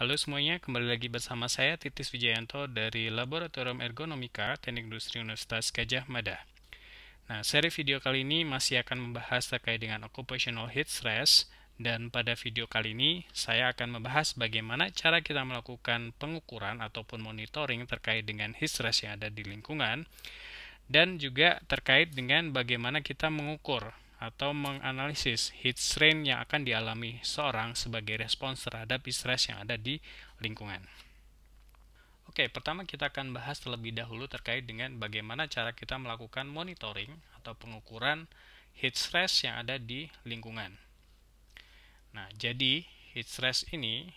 Halo semuanya, kembali lagi bersama saya Titis Wijayanto dari Laboratorium Ergonomika Teknik Industri Universitas Gajah Mada. Nah, seri video kali ini masih akan membahas terkait dengan occupational heat stress dan pada video kali ini saya akan membahas bagaimana cara kita melakukan pengukuran ataupun monitoring terkait dengan heat stress yang ada di lingkungan dan juga terkait dengan bagaimana kita mengukur atau menganalisis heat strain yang akan dialami seorang sebagai respons terhadap stress yang ada di lingkungan. Oke, pertama kita akan bahas terlebih dahulu terkait dengan bagaimana cara kita melakukan monitoring atau pengukuran heat stress yang ada di lingkungan. Nah, jadi heat stress ini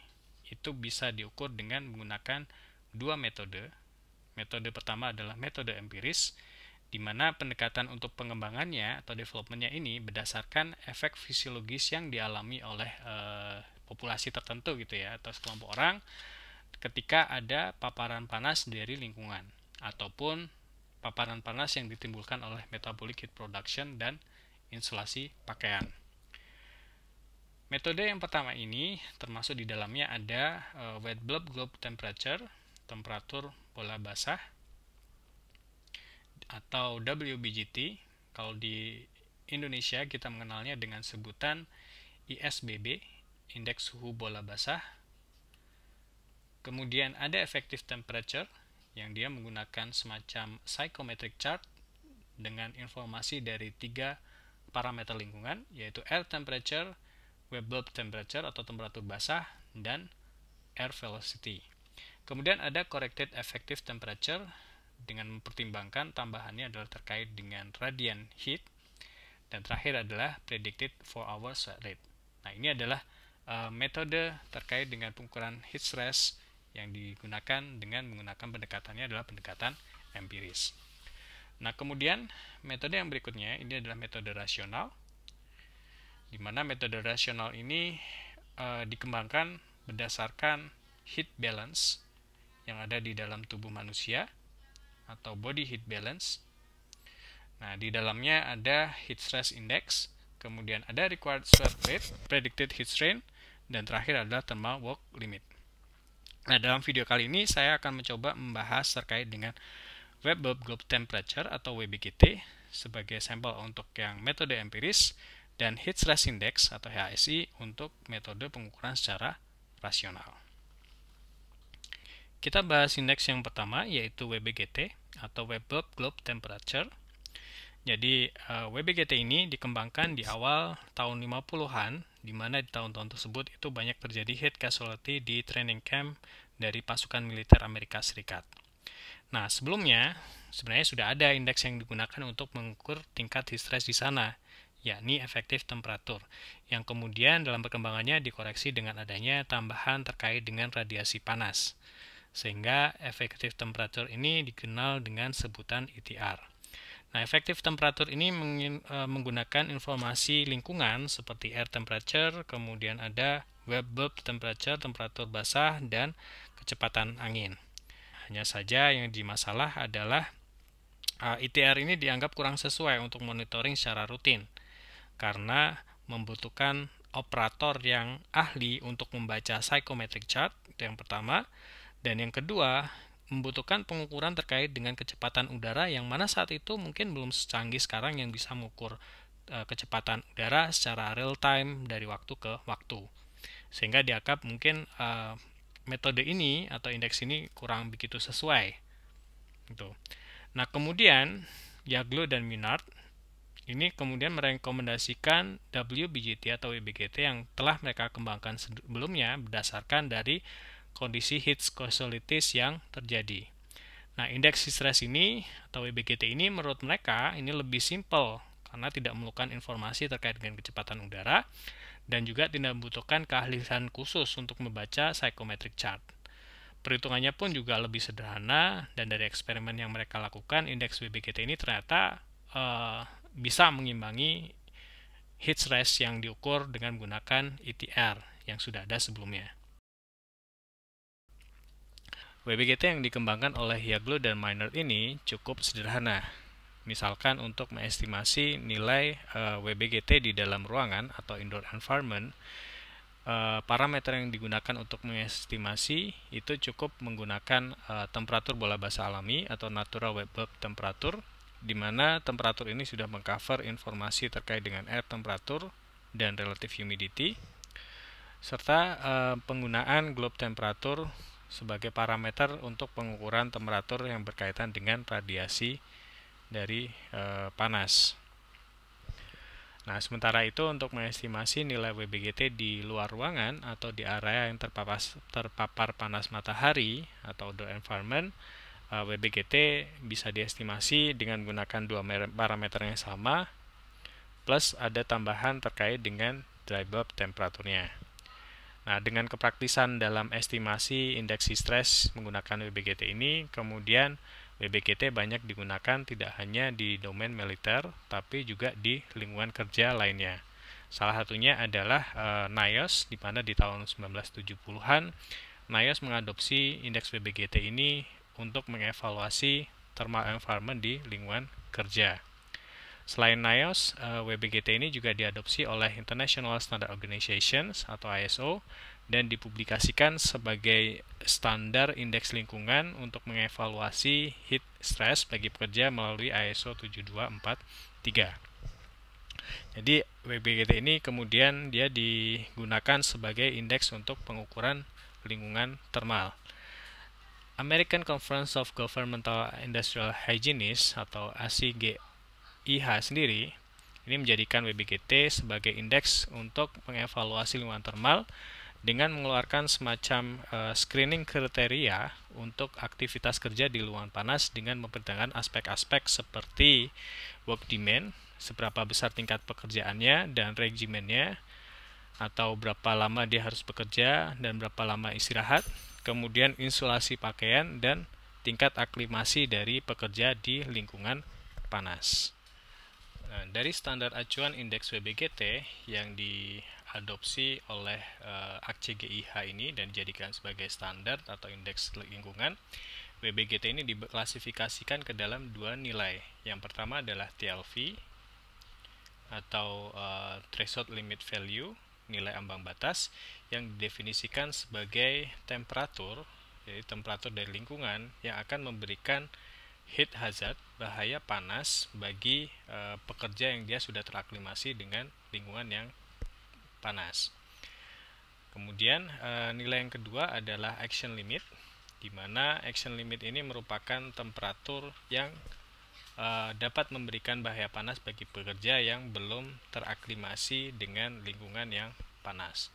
itu bisa diukur dengan menggunakan dua metode. Metode pertama adalah metode empiris, di mana pendekatan untuk pengembangannya atau developmentnya ini berdasarkan efek fisiologis yang dialami oleh e, populasi tertentu gitu ya atau sekelompok orang ketika ada paparan panas dari lingkungan ataupun paparan panas yang ditimbulkan oleh metabolic heat production dan insulasi pakaian. Metode yang pertama ini termasuk di dalamnya ada eh, wet bulb globe temperature, temperatur bola basah, atau WBGT kalau di Indonesia kita mengenalnya dengan sebutan ISBB indeks suhu bola basah kemudian ada effective temperature yang dia menggunakan semacam psychometric chart dengan informasi dari tiga parameter lingkungan yaitu air temperature, web bulb temperature atau temperatur basah dan air velocity. Kemudian ada corrected effective temperature dengan mempertimbangkan tambahannya adalah terkait dengan radian heat dan terakhir adalah predicted 4 hour sweat rate. Nah, ini adalah uh, metode terkait dengan pengukuran heat stress yang digunakan dengan menggunakan pendekatannya adalah pendekatan empiris. Nah, kemudian metode yang berikutnya ini adalah metode rasional di mana metode rasional ini uh, dikembangkan berdasarkan heat balance yang ada di dalam tubuh manusia atau body heat balance. Nah, di dalamnya ada heat stress index, kemudian ada required sweat rate, predicted heat strain, dan terakhir adalah thermal work limit. Nah, dalam video kali ini saya akan mencoba membahas terkait dengan web globe temperature atau WBGT sebagai sampel untuk yang metode empiris dan heat stress index atau HSI untuk metode pengukuran secara rasional. Kita bahas indeks yang pertama yaitu WBGT atau Web Globe Temperature. Jadi eh, WBGT ini dikembangkan di awal tahun 50-an di mana di tahun-tahun tersebut itu banyak terjadi heat casualty di training camp dari pasukan militer Amerika Serikat. Nah, sebelumnya sebenarnya sudah ada indeks yang digunakan untuk mengukur tingkat heat stress di sana, yakni efektif temperatur, yang kemudian dalam perkembangannya dikoreksi dengan adanya tambahan terkait dengan radiasi panas. Sehingga efektif temperatur ini dikenal dengan sebutan ETR. Nah, efektif temperatur ini e, menggunakan informasi lingkungan seperti air temperature, kemudian ada web bulb temperature, temperatur basah, dan kecepatan angin. Hanya saja yang dimasalah adalah ETR e ITR ini dianggap kurang sesuai untuk monitoring secara rutin karena membutuhkan operator yang ahli untuk membaca psychometric chart yang pertama. Dan yang kedua, membutuhkan pengukuran terkait dengan kecepatan udara yang mana saat itu mungkin belum secanggih sekarang yang bisa mengukur e, kecepatan udara secara real time dari waktu ke waktu. Sehingga dianggap mungkin e, metode ini atau indeks ini kurang begitu sesuai. Gitu. Nah, kemudian Yaglo dan Minard ini kemudian merekomendasikan WBGT atau WBGT yang telah mereka kembangkan sebelumnya berdasarkan dari kondisi heat causalities yang terjadi. Nah, indeks stress ini atau WBGT e ini menurut mereka ini lebih simpel karena tidak memerlukan informasi terkait dengan kecepatan udara dan juga tidak membutuhkan keahlian khusus untuk membaca psychometric chart. Perhitungannya pun juga lebih sederhana dan dari eksperimen yang mereka lakukan, indeks WBGT e ini ternyata uh, bisa mengimbangi heat stress yang diukur dengan menggunakan ETR yang sudah ada sebelumnya. WBGT yang dikembangkan oleh Yaglo dan Miner ini cukup sederhana. Misalkan untuk mengestimasi nilai eh, WBGT di dalam ruangan atau indoor environment, uh, parameter yang digunakan untuk mengestimasi itu cukup menggunakan eh, temperatur bola basa alami atau natural web temperature, di mana temperatur ini sudah mengcover informasi terkait dengan air temperatur dan relative humidity, serta penggunaan globe temperature sebagai parameter untuk pengukuran temperatur yang berkaitan dengan radiasi dari e, panas. Nah, sementara itu untuk mengestimasi nilai WBGT di luar ruangan atau di area yang terpapar, terpapar panas matahari atau outdoor environment, eh, WBGT bisa diestimasi dengan menggunakan dua parameter yang sama, plus ada tambahan terkait dengan dry bulb temperaturnya. Nah, dengan kepraktisan dalam estimasi indeks stres menggunakan WBGT ini, kemudian WBGT banyak digunakan tidak hanya di domain militer, tapi juga di lingkungan kerja lainnya. Salah satunya adalah e, eh, NIOS, di mana di tahun 1970-an, NIOS mengadopsi indeks WBGT ini untuk mengevaluasi thermal environment di lingkungan kerja. Selain NIOS, eh, WBGT ini juga diadopsi oleh International Standard Organizations atau ISO dan dipublikasikan sebagai standar indeks lingkungan untuk mengevaluasi heat stress bagi pekerja melalui ISO 7243. Jadi WBGT ini kemudian dia digunakan sebagai indeks untuk pengukuran lingkungan termal. American Conference of Governmental Industrial Hygienists atau ACGI IH sendiri ini menjadikan WBGT sebagai indeks untuk mengevaluasi lingkungan termal dengan mengeluarkan semacam eh, screening kriteria untuk aktivitas kerja di luar panas dengan mempertimbangkan aspek-aspek seperti work demand, seberapa besar tingkat pekerjaannya dan regimennya, atau berapa lama dia harus bekerja dan berapa lama istirahat, kemudian insulasi pakaian dan tingkat aklimasi dari pekerja di lingkungan panas. Nah, dari standar acuan indeks WBGT yang diadopsi oleh uh, eh, ACGIH ini dan dijadikan sebagai standar atau indeks lingkungan, WBGT ini diklasifikasikan ke dalam dua nilai. Yang pertama adalah TLV atau uh, Threshold Limit Value, nilai ambang batas yang didefinisikan sebagai temperatur, jadi temperatur dari lingkungan yang akan memberikan heat hazard, bahaya panas bagi e, pekerja yang dia sudah teraklimasi dengan lingkungan yang panas. Kemudian e, nilai yang kedua adalah action limit, di mana action limit ini merupakan temperatur yang e, dapat memberikan bahaya panas bagi pekerja yang belum teraklimasi dengan lingkungan yang panas.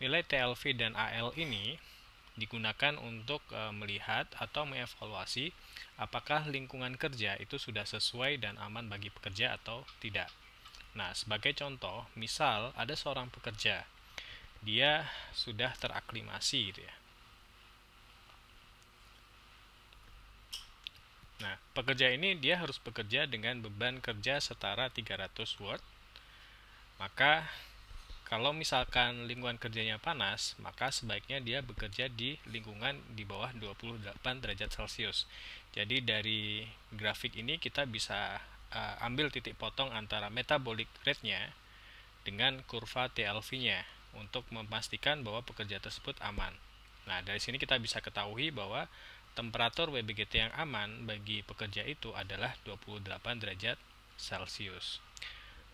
Nilai TLV dan AL ini digunakan untuk e, melihat atau mengevaluasi apakah lingkungan kerja itu sudah sesuai dan aman bagi pekerja atau tidak. Nah, sebagai contoh, misal ada seorang pekerja, dia sudah teraklimasi gitu ya. Nah, pekerja ini dia harus bekerja dengan beban kerja setara 300 watt. Maka kalau misalkan lingkungan kerjanya panas, maka sebaiknya dia bekerja di lingkungan di bawah 28 derajat Celcius. Jadi dari grafik ini kita bisa uh, ambil titik potong antara metabolic rate-nya dengan kurva TLV-nya untuk memastikan bahwa pekerja tersebut aman. Nah, dari sini kita bisa ketahui bahwa temperatur WBGT yang aman bagi pekerja itu adalah 28 derajat Celcius.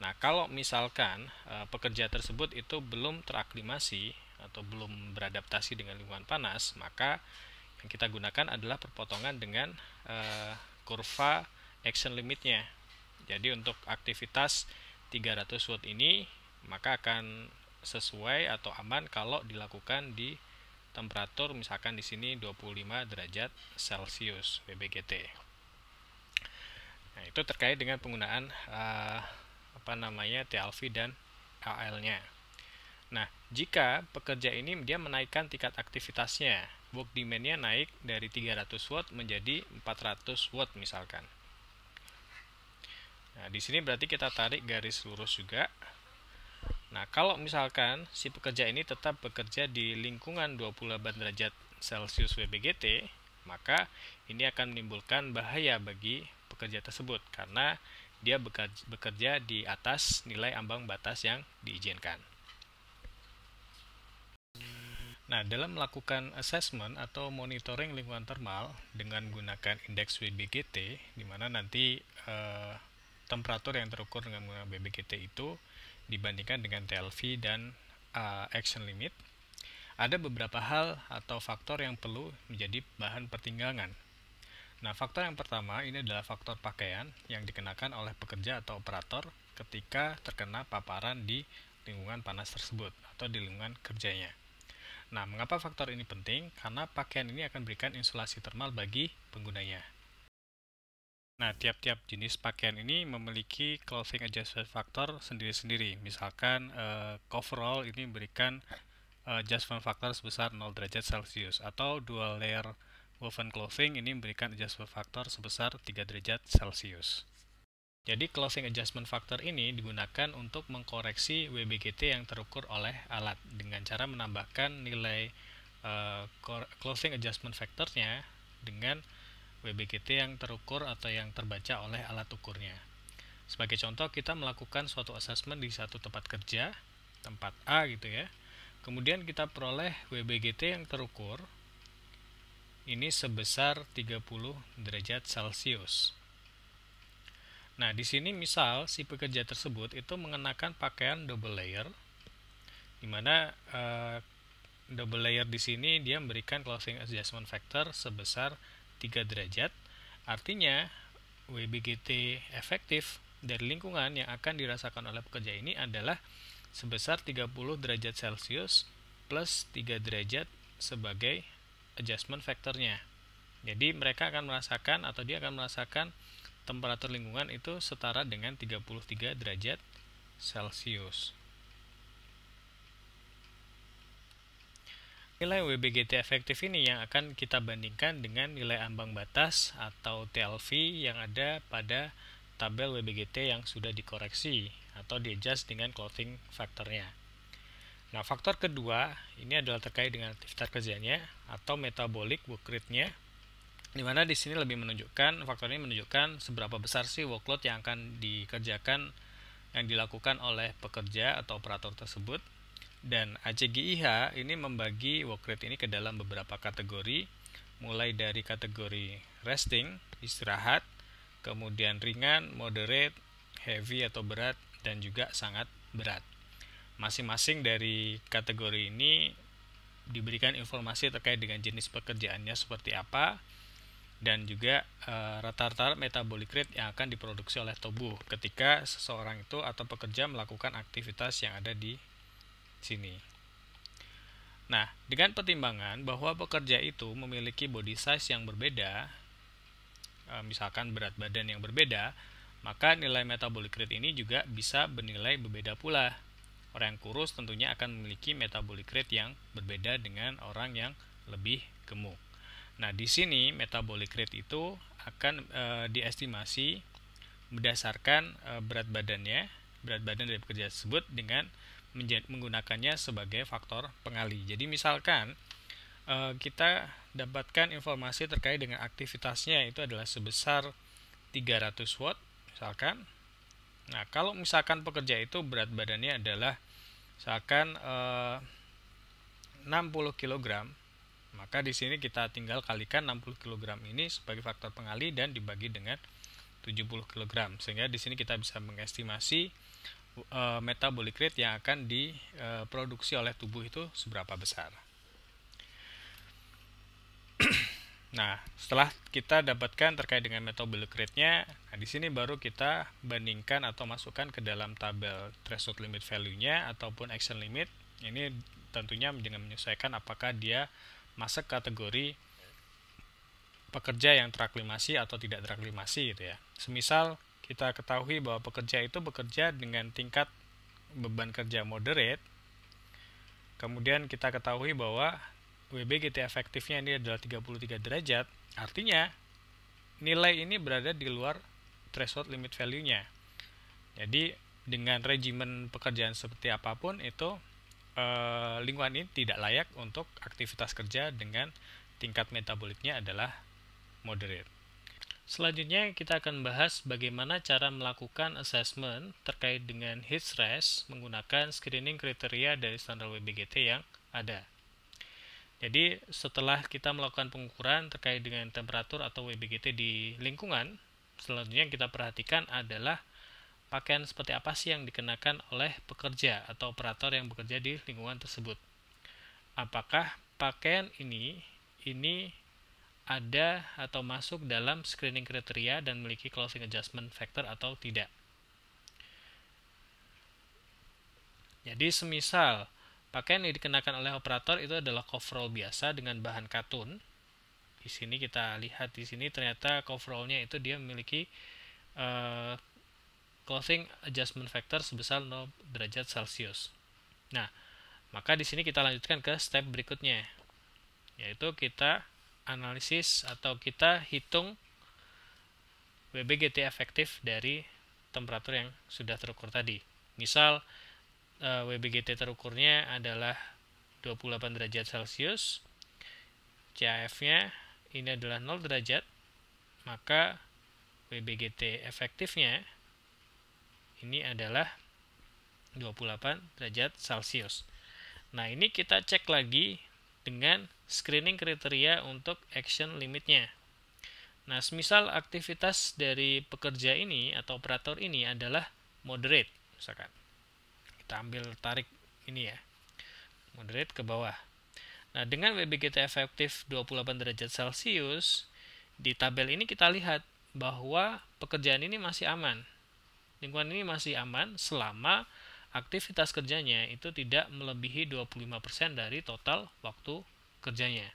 Nah, kalau misalkan e, pekerja tersebut itu belum teraklimasi atau belum beradaptasi dengan lingkungan panas, maka yang kita gunakan adalah perpotongan dengan e, kurva action limitnya. Jadi untuk aktivitas 300 watt ini maka akan sesuai atau aman kalau dilakukan di temperatur misalkan di sini 25 derajat Celcius BBGT. Nah, itu terkait dengan penggunaan uh, apa namanya TLV dan al nya Nah, jika pekerja ini dia menaikkan tingkat aktivitasnya, work demand-nya naik dari 300 watt menjadi 400 watt misalkan. Nah, di sini berarti kita tarik garis lurus juga. Nah, kalau misalkan si pekerja ini tetap bekerja di lingkungan 28 derajat Celcius WBGT, maka ini akan menimbulkan bahaya bagi pekerja tersebut karena dia bekerja di atas nilai ambang batas yang diizinkan. Nah, dalam melakukan assessment atau monitoring lingkungan termal dengan menggunakan indeks WBGT, di mana nanti eh, temperatur yang terukur dengan menggunakan WBGT itu dibandingkan dengan TLV dan eh, action limit, ada beberapa hal atau faktor yang perlu menjadi bahan pertimbangan Nah, faktor yang pertama ini adalah faktor pakaian yang dikenakan oleh pekerja atau operator ketika terkena paparan di lingkungan panas tersebut atau di lingkungan kerjanya. Nah, mengapa faktor ini penting? Karena pakaian ini akan berikan insulasi termal bagi penggunanya. Nah, tiap-tiap jenis pakaian ini memiliki clothing adjustment factor sendiri-sendiri. Misalkan eh, coverall ini memberikan eh, adjustment factor sebesar 0 derajat Celcius atau dual layer Woven clothing ini memberikan adjustment factor sebesar 3 derajat Celcius. Jadi clothing adjustment factor ini digunakan untuk mengkoreksi WBGT yang terukur oleh alat dengan cara menambahkan nilai uh, clothing adjustment factornya dengan WBGT yang terukur atau yang terbaca oleh alat ukurnya. Sebagai contoh, kita melakukan suatu assessment di satu tempat kerja, tempat A gitu ya. Kemudian kita peroleh WBGT yang terukur ini sebesar 30 derajat Celcius. Nah, di sini misal si pekerja tersebut itu mengenakan pakaian double layer, di mana uh, double layer di sini dia memberikan closing adjustment factor sebesar 3 derajat. Artinya, WBGT efektif dari lingkungan yang akan dirasakan oleh pekerja ini adalah sebesar 30 derajat Celcius plus 3 derajat sebagai adjustment faktornya. Jadi mereka akan merasakan atau dia akan merasakan temperatur lingkungan itu setara dengan 33 derajat Celcius. Nilai WBGT efektif ini yang akan kita bandingkan dengan nilai ambang batas atau TLV yang ada pada tabel WBGT yang sudah dikoreksi atau di-adjust dengan clothing faktornya. Nah, faktor kedua ini adalah terkait dengan aktivitas kerjanya atau metabolic work rate-nya. Di mana di sini lebih menunjukkan faktor ini menunjukkan seberapa besar sih workload yang akan dikerjakan yang dilakukan oleh pekerja atau operator tersebut. Dan ACGIH ini membagi work rate ini ke dalam beberapa kategori, mulai dari kategori resting, istirahat, kemudian ringan, moderate, heavy atau berat, dan juga sangat berat masing-masing dari kategori ini diberikan informasi terkait dengan jenis pekerjaannya seperti apa dan juga eh, rata-rata e, metabolic rate yang akan diproduksi oleh tubuh ketika seseorang itu atau pekerja melakukan aktivitas yang ada di sini. Nah, dengan pertimbangan bahwa pekerja itu memiliki body size yang berbeda, e, misalkan berat badan yang berbeda, maka nilai metabolic rate ini juga bisa bernilai berbeda pula Orang yang kurus tentunya akan memiliki metabolic rate yang berbeda dengan orang yang lebih gemuk. Nah, di sini metabolic rate itu akan e, diestimasi berdasarkan e, berat badannya, berat badan dari pekerja tersebut dengan menggunakannya sebagai faktor pengali. Jadi misalkan e, kita dapatkan informasi terkait dengan aktivitasnya itu adalah sebesar 300 watt misalkan Nah, kalau misalkan pekerja itu berat badannya adalah misalkan eh, 60 kg, maka di sini kita tinggal kalikan 60 kg ini sebagai faktor pengali dan dibagi dengan 70 kg. Sehingga di sini kita bisa mengestimasi eh, metabolic rate yang akan diproduksi eh, oleh tubuh itu seberapa besar. Nah, setelah kita dapatkan terkait dengan metabolic create nya nah di sini baru kita bandingkan atau masukkan ke dalam tabel threshold limit value-nya ataupun action limit. Ini tentunya dengan menyesuaikan apakah dia masuk kategori pekerja yang teraklimasi atau tidak teraklimasi gitu ya. Semisal kita ketahui bahwa pekerja itu bekerja dengan tingkat beban kerja moderate, kemudian kita ketahui bahwa WBGT efektifnya ini adalah 33 derajat, artinya nilai ini berada di luar threshold limit value-nya. Jadi dengan regimen pekerjaan seperti apapun itu eh, lingkungan ini tidak layak untuk aktivitas kerja dengan tingkat metaboliknya adalah moderate. Selanjutnya kita akan bahas bagaimana cara melakukan assessment terkait dengan heat stress menggunakan screening kriteria dari standar WBGT yang ada. Jadi setelah kita melakukan pengukuran terkait dengan temperatur atau WBGT di lingkungan, selanjutnya yang kita perhatikan adalah pakaian seperti apa sih yang dikenakan oleh pekerja atau operator yang bekerja di lingkungan tersebut. Apakah pakaian ini ini ada atau masuk dalam screening kriteria dan memiliki closing adjustment factor atau tidak. Jadi semisal Pakaian yang dikenakan oleh operator itu adalah coverall biasa dengan bahan katun. Di sini kita lihat di sini ternyata coverallnya itu dia memiliki uh, clothing adjustment factor sebesar 0 derajat Celcius. Nah, maka di sini kita lanjutkan ke step berikutnya, yaitu kita analisis atau kita hitung WBGT efektif dari temperatur yang sudah terukur tadi. Misal, uh, eh, WBGT terukurnya adalah 28 derajat Celcius. CAF-nya ini adalah 0 derajat, maka WBGT efektifnya ini adalah 28 derajat Celcius. Nah, ini kita cek lagi dengan screening kriteria untuk action limitnya. Nah, semisal aktivitas dari pekerja ini atau operator ini adalah moderate, misalkan kita ambil tarik ini ya moderate ke bawah nah dengan WB kita efektif 28 derajat celcius di tabel ini kita lihat bahwa pekerjaan ini masih aman lingkungan ini masih aman selama aktivitas kerjanya itu tidak melebihi 25% dari total waktu kerjanya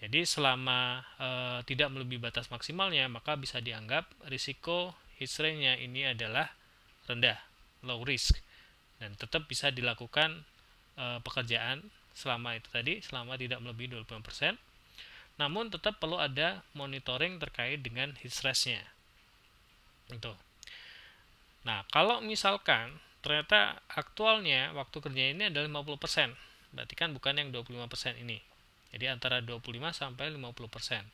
jadi selama e, tidak melebihi batas maksimalnya maka bisa dianggap risiko history nya ini adalah rendah low risk dan tetap bisa dilakukan e, pekerjaan selama itu tadi selama tidak melebihi 25%. Namun tetap perlu ada monitoring terkait dengan heat stressnya Itu. Nah, kalau misalkan ternyata aktualnya waktu kerja ini adalah 50%, berarti kan bukan yang 25% ini. Jadi antara 25 sampai 50%.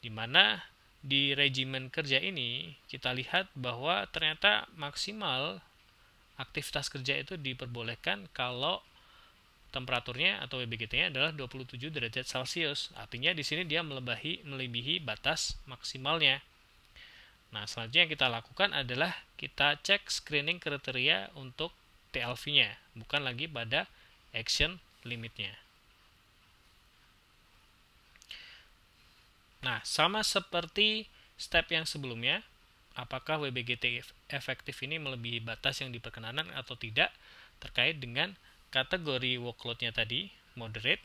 Di mana di regimen kerja ini kita lihat bahwa ternyata maksimal aktivitas kerja itu diperbolehkan kalau temperaturnya atau WBGT-nya adalah 27 derajat Celcius. Artinya di sini dia melebihi melebihi batas maksimalnya. Nah, selanjutnya yang kita lakukan adalah kita cek screening kriteria untuk TLV-nya, bukan lagi pada action limitnya. Nah, sama seperti step yang sebelumnya, apakah WBGT efektif ini melebihi batas yang diperkenankan atau tidak terkait dengan kategori workloadnya tadi, moderate,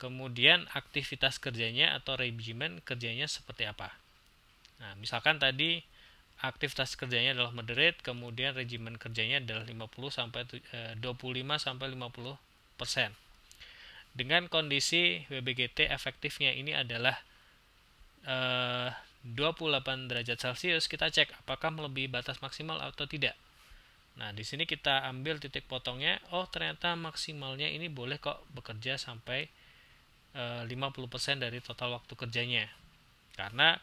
kemudian aktivitas kerjanya atau regimen kerjanya seperti apa. Nah, misalkan tadi aktivitas kerjanya adalah moderate, kemudian regimen kerjanya adalah 50 sampai 25 eh, sampai 50 persen. Dengan kondisi WBGT efektifnya ini adalah eh, 28 derajat Celcius, kita cek apakah melebihi batas maksimal atau tidak. Nah, di sini kita ambil titik potongnya. Oh, ternyata maksimalnya ini boleh kok bekerja sampai e, eh, 50% dari total waktu kerjanya. Karena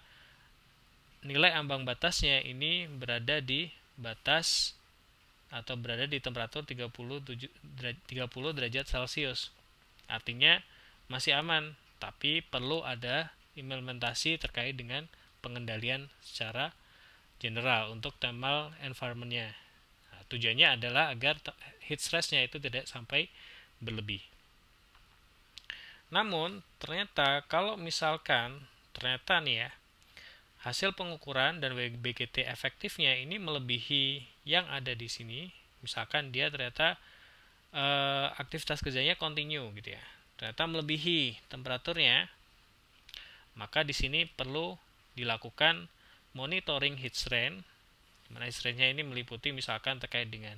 nilai ambang batasnya ini berada di batas atau berada di temperatur 30 30 derajat Celcius. Artinya masih aman, tapi perlu ada implementasi terkait dengan pengendalian secara general untuk thermal environmentnya. Nah, tujuannya adalah agar heat stress-nya itu tidak sampai berlebih. Namun ternyata kalau misalkan ternyata nih ya hasil pengukuran dan BGT efektifnya ini melebihi yang ada di sini. Misalkan dia ternyata eh, aktivitas kerjanya continue gitu ya. Ternyata melebihi temperaturnya. Maka di sini perlu dilakukan monitoring heat strain, mana heat strain-nya ini meliputi misalkan terkait dengan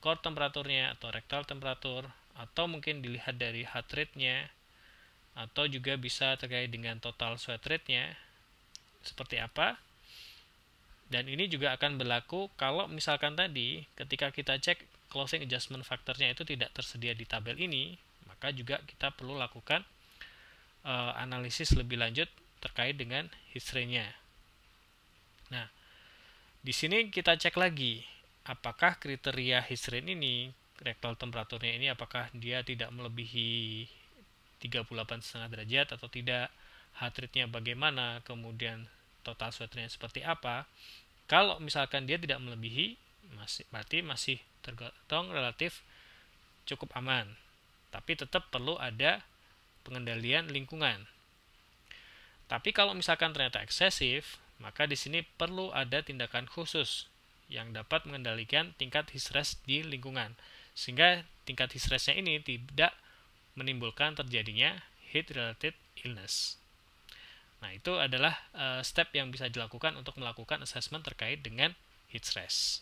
core temperaturnya atau rectal temperatur, atau mungkin dilihat dari heart rate-nya, atau juga bisa terkait dengan total sweat rate-nya, seperti apa. Dan ini juga akan berlaku kalau misalkan tadi ketika kita cek closing adjustment factor-nya itu tidak tersedia di tabel ini, maka juga kita perlu lakukan uh, analisis lebih lanjut terkait dengan history-nya. Nah, di sini kita cek lagi apakah kriteria history ini rektal temperaturnya ini apakah dia tidak melebihi 38,5 derajat atau tidak, heart rate-nya bagaimana, kemudian total sweat rate-nya seperti apa. Kalau misalkan dia tidak melebihi, masih berarti masih tergolong relatif cukup aman. Tapi tetap perlu ada pengendalian lingkungan tapi kalau misalkan ternyata eksesif, maka di sini perlu ada tindakan khusus yang dapat mengendalikan tingkat histres di lingkungan. Sehingga tingkat histresnya ini tidak menimbulkan terjadinya heat related illness. Nah, itu adalah eh, step yang bisa dilakukan untuk melakukan assessment terkait dengan heat stress.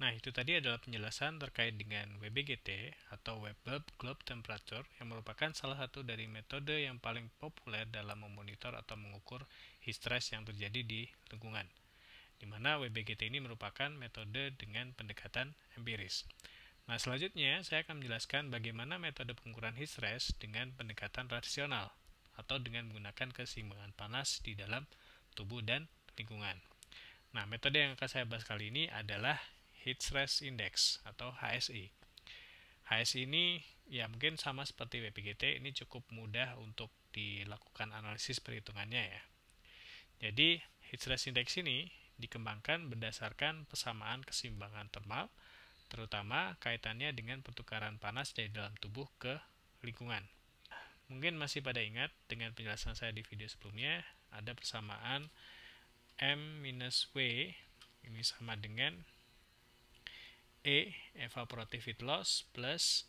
Nah, itu tadi adalah penjelasan terkait dengan WBGT atau Web Bulb Globe Temperature yang merupakan salah satu dari metode yang paling populer dalam memonitor atau mengukur heat stress yang terjadi di lingkungan. Di mana WBGT ini merupakan metode dengan pendekatan empiris. Nah, selanjutnya saya akan menjelaskan bagaimana metode pengukuran heat stress dengan pendekatan rasional atau dengan menggunakan keseimbangan panas di dalam tubuh dan lingkungan. Nah, metode yang akan saya bahas kali ini adalah heat stress index atau HSI. HSI ini ya mungkin sama seperti WPGT ini cukup mudah untuk dilakukan analisis perhitungannya ya. Jadi heat stress index ini dikembangkan berdasarkan persamaan keseimbangan termal terutama kaitannya dengan pertukaran panas dari dalam tubuh ke lingkungan. Mungkin masih pada ingat dengan penjelasan saya di video sebelumnya ada persamaan M-W minus ini sama dengan E evaporative heat loss plus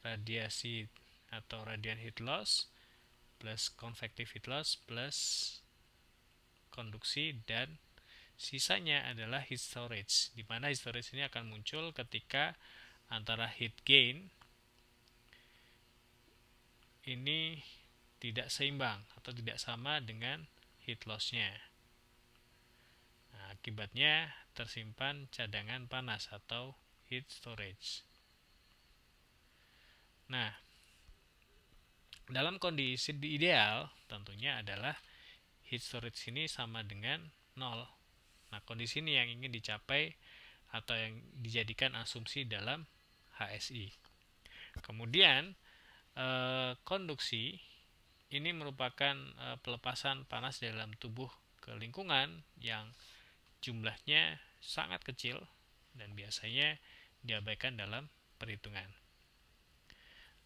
radiasi atau radiant heat loss plus convective heat loss plus konduksi dan sisanya adalah heat storage di mana heat storage ini akan muncul ketika antara heat gain ini tidak seimbang atau tidak sama dengan heat lossnya. Akibatnya tersimpan cadangan panas atau heat storage. Nah, dalam kondisi ideal tentunya adalah heat storage ini sama dengan nol. Nah, kondisi ini yang ingin dicapai atau yang dijadikan asumsi dalam HSI. Kemudian eh, konduksi ini merupakan eh, pelepasan panas dalam tubuh ke lingkungan yang jumlahnya sangat kecil dan biasanya diabaikan dalam perhitungan.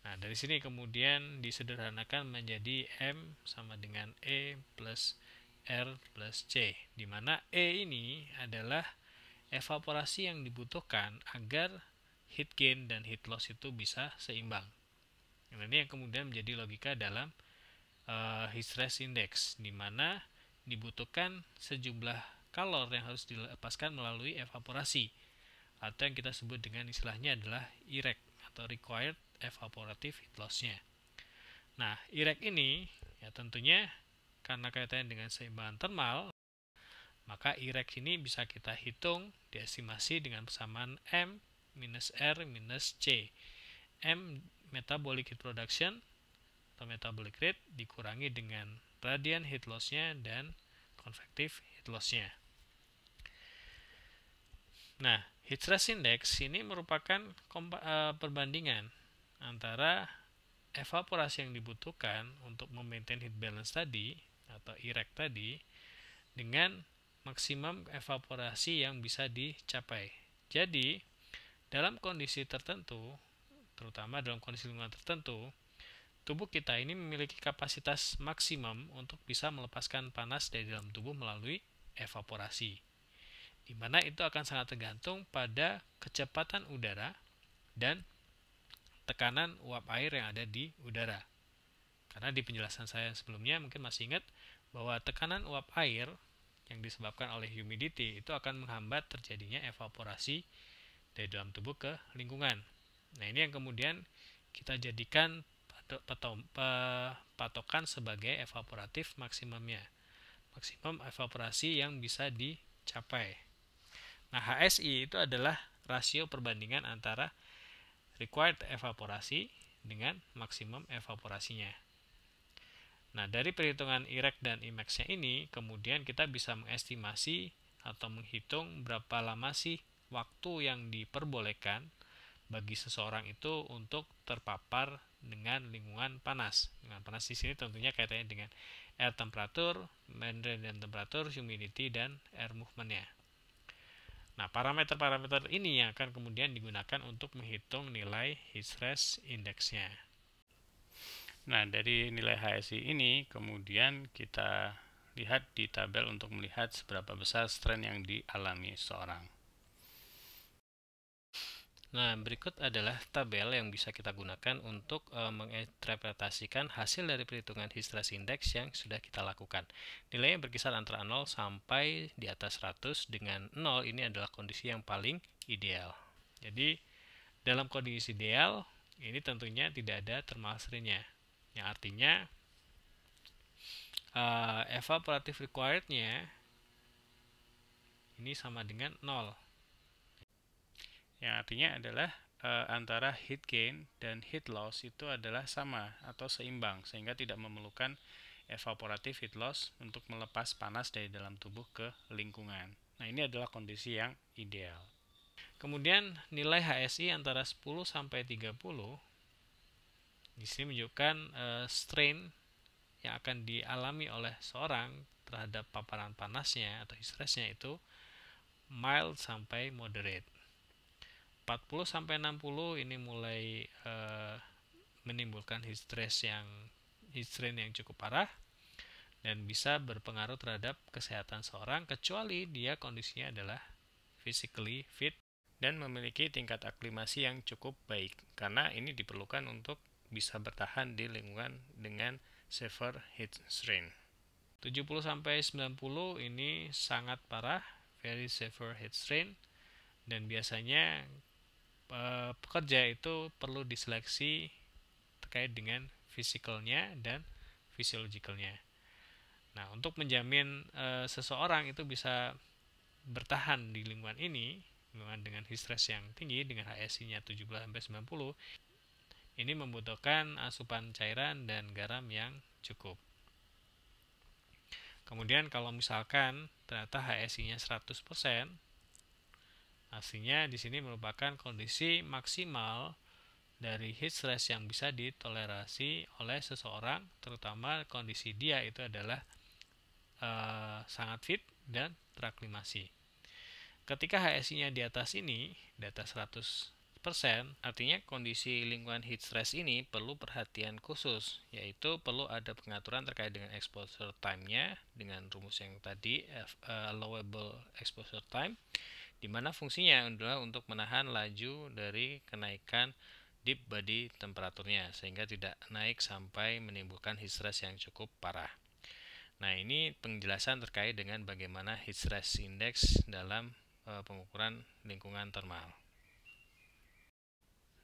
Nah, dari sini kemudian disederhanakan menjadi M sama dengan E plus R plus C, di mana E ini adalah evaporasi yang dibutuhkan agar heat gain dan heat loss itu bisa seimbang. Nah, ini yang kemudian menjadi logika dalam uh, eh, heat stress index, di mana dibutuhkan sejumlah kalor yang harus dilepaskan melalui evaporasi atau yang kita sebut dengan istilahnya adalah IREC atau required evaporative heat loss-nya. Nah, IREC ini ya tentunya karena kaitannya dengan seimbangan termal, maka IREC ini bisa kita hitung diestimasi dengan persamaan M minus R minus C. M metabolic heat production atau metabolic rate dikurangi dengan radian heat loss-nya dan convective heat loss-nya. Nah, heat stress index ini merupakan eh, perbandingan antara evaporasi yang dibutuhkan untuk memaintain heat balance tadi atau irek tadi dengan maksimum evaporasi yang bisa dicapai. Jadi, dalam kondisi tertentu, terutama dalam kondisi lingkungan tertentu, tubuh kita ini memiliki kapasitas maksimum untuk bisa melepaskan panas dari dalam tubuh melalui evaporasi di mana itu akan sangat tergantung pada kecepatan udara dan tekanan uap air yang ada di udara. Karena di penjelasan saya sebelumnya mungkin masih ingat bahwa tekanan uap air yang disebabkan oleh humidity itu akan menghambat terjadinya evaporasi dari dalam tubuh ke lingkungan. Nah, ini yang kemudian kita jadikan patokan sebagai evaporatif maksimumnya. Maksimum evaporasi yang bisa dicapai. Nah, HSI itu adalah rasio perbandingan antara required evaporasi dengan maksimum evaporasinya. Nah, dari perhitungan IREC dan IMAX-nya ini, kemudian kita bisa mengestimasi atau menghitung berapa lama sih waktu yang diperbolehkan bagi seseorang itu untuk terpapar dengan lingkungan panas. Dengan panas di sini tentunya kaitannya dengan air temperatur, dan temperatur, humidity, dan air movement-nya. Nah, parameter-parameter ini yang akan kemudian digunakan untuk menghitung nilai Hisres indeksnya. Nah, dari nilai HSI ini kemudian kita lihat di tabel untuk melihat seberapa besar strain yang dialami seorang. Nah, berikut adalah tabel yang bisa kita gunakan untuk e, menginterpretasikan hasil dari perhitungan histeris indeks yang sudah kita lakukan. Nilainya berkisar antara 0 sampai di atas 100 dengan 0 ini adalah kondisi yang paling ideal. Jadi, dalam kondisi ideal, ini tentunya tidak ada thermal strain-nya. Yang artinya e, evaporative required-nya ini sama dengan 0 yang artinya adalah e, antara heat gain dan heat loss itu adalah sama atau seimbang sehingga tidak memerlukan evaporative heat loss untuk melepas panas dari dalam tubuh ke lingkungan. Nah, ini adalah kondisi yang ideal. Kemudian nilai HSI antara 10 sampai 30 di sini menunjukkan e, strain yang akan dialami oleh seorang terhadap paparan panasnya atau stressnya itu mild sampai moderate. 40 sampai 60 ini mulai uh, menimbulkan heat stress yang heat strain yang cukup parah dan bisa berpengaruh terhadap kesehatan seorang kecuali dia kondisinya adalah physically fit dan memiliki tingkat aklimasi yang cukup baik karena ini diperlukan untuk bisa bertahan di lingkungan dengan severe heat strain. 70 sampai 90 ini sangat parah, very severe heat strain dan biasanya Eh, pekerja itu perlu diseleksi terkait dengan fisikalnya dan fisiologikalnya. Nah, untuk menjamin e, seseorang itu bisa bertahan di lingkungan ini, lingkungan dengan stres yang tinggi dengan HSI-nya 17 sampai 90, ini membutuhkan asupan cairan dan garam yang cukup. Kemudian kalau misalkan ternyata HSI-nya 100%, Artinya di sini merupakan kondisi maksimal dari heat stress yang bisa ditolerasi oleh seseorang, terutama kondisi dia itu adalah e, sangat fit dan teraklimasi. Ketika HSI-nya di atas ini, di atas 100%, artinya kondisi lingkungan heat stress ini perlu perhatian khusus, yaitu perlu ada pengaturan terkait dengan exposure time-nya dengan rumus yang tadi, eh, allowable exposure time, di mana fungsinya adalah untuk menahan laju dari kenaikan deep body temperaturnya sehingga tidak naik sampai menimbulkan heat stress yang cukup parah. Nah, ini penjelasan terkait dengan bagaimana heat stress index dalam eh, pengukuran lingkungan termal.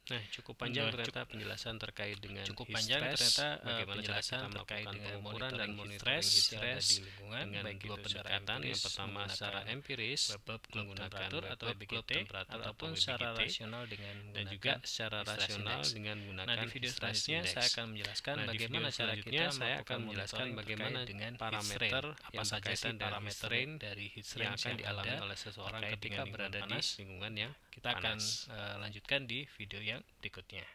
Nah, cukup panjang nah, ternyata cukup, penjelasan terkait dengan cukup panjang stress, ternyata eh, bagaimana penjelasan terkait dengan pengukuran dan monitoring stress, stress di lingkungan dengan baik dua pendekatan yang pertama secara empiris bab menggunakan atau bab temperatur ataupun secara rasional dengan dan juga secara rasional dengan menggunakan nah, di video selanjutnya saya akan menjelaskan nah, bagaimana cara kita saya akan menjelaskan bagaimana dengan parameter apa saja sih parameter dari heat yang akan dialami oleh seseorang ketika berada di lingkungan yang kita akan eh, lanjutkan di video yang yang berikutnya